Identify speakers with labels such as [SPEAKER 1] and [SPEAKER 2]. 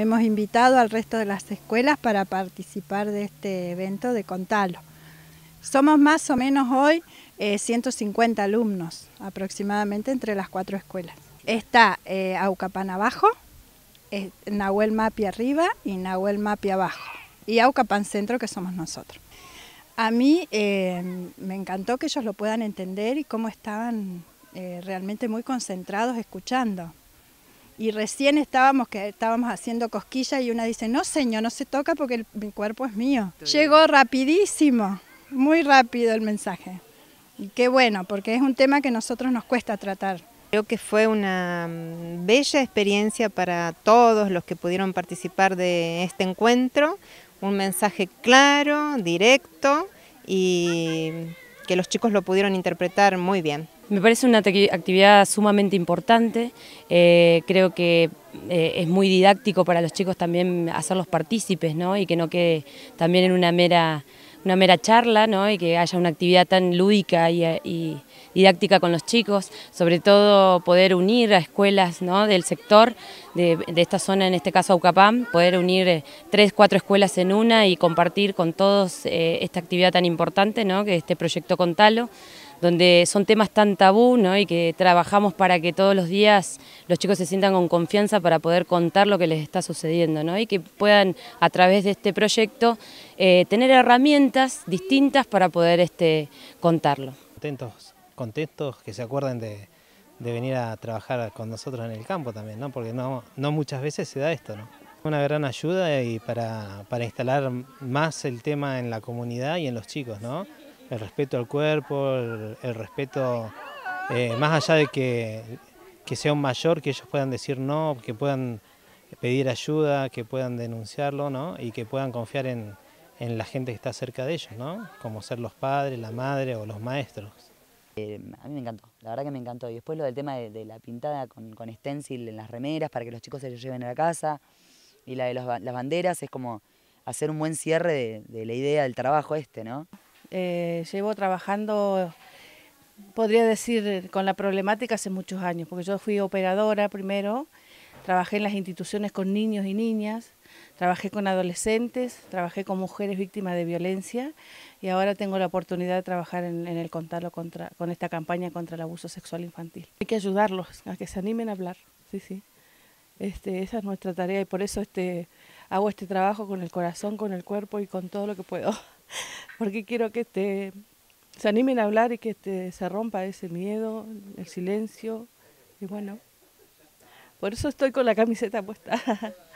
[SPEAKER 1] Hemos invitado al resto de las escuelas para participar de este evento de Contalo. Somos más o menos hoy 150 eh, alumnos aproximadamente entre las cuatro escuelas. Está eh, Aucapán abajo, eh, Nahuel Mapi arriba y Nahuel Mapi abajo. Y Aucapán centro que somos nosotros. A mí me encantó que ellos lo puedan entender y cómo estaban realmente muy concentrados escuchando y recién estábamos que estábamos haciendo cosquillas y una dice, no señor, no se toca porque mi cuerpo es mío. Llegó rapidísimo, muy rápido el mensaje. Y qué bueno, porque es un tema que a nosotros nos cuesta
[SPEAKER 2] tratar. Creo que fue una mm, bella experiencia para todos los que pudieron participar de este encuentro, un mensaje claro, directo y que los chicos lo pudieron interpretar muy bien.
[SPEAKER 3] Me parece una actividad sumamente importante, eh, creo que eh, es muy didáctico para los chicos también hacerlos partícipes ¿no? y que no quede también en una mera, una mera charla ¿no? y que haya una actividad tan lúdica y, didáctica con los chicos, sobre todo poder unir a escuelas del sector, de, esta zona, en este caso Aucapam, poder unir eh, tres, cuatro escuelas en una y compartir con todos esta actividad tan importante, ¿no? que este proyecto Contalo donde son temas tan tabú ¿no? y que trabajamos para que todos los días los chicos se sientan con confianza para poder contar lo que les está sucediendo ¿no? y que puedan a través de este proyecto eh, tener herramientas distintas para poder este, contarlo.
[SPEAKER 4] Contentos, contentos que se acuerden de, venir a trabajar con nosotros en el campo también, ¿no? porque no, no muchas veces se da esto. ¿no? Una gran ayuda y para, para instalar más el tema en la comunidad y en los chicos. ¿no? el respeto al cuerpo, el, respeto, eh, más allá de que, sea un mayor, que ellos puedan decir no, que puedan pedir ayuda, que puedan denunciarlo, ¿no? Y que puedan confiar en, la gente que está cerca de ellos, ¿no? Como ser los padres, la madre o los maestros.
[SPEAKER 5] Eh, a mí me encantó, la verdad que me encantó. Y después lo del tema de, la pintada con, con, stencil en las remeras para que los chicos se lleven a la casa. Y la de las banderas es como hacer un buen cierre de, de la idea del trabajo este, ¿no? Eh, llevo trabajando, podría decir, con la problemática
[SPEAKER 6] hace muchos años, porque yo fui operadora primero, trabajé en las instituciones con niños y niñas, trabajé con adolescentes, trabajé con mujeres víctimas de violencia y ahora tengo la oportunidad de trabajar en, el contarlo contra, con esta campaña contra el abuso sexual infantil. Hay que ayudarlos a que se animen a hablar, sí, sí. Este, esa es nuestra tarea y por eso este, hago este trabajo con el corazón, con el cuerpo y con todo lo que puedo. porque quiero que este, se animen a hablar y que este, se rompa ese miedo, el silencio.
[SPEAKER 5] Y bueno, por eso estoy con la camiseta puesta.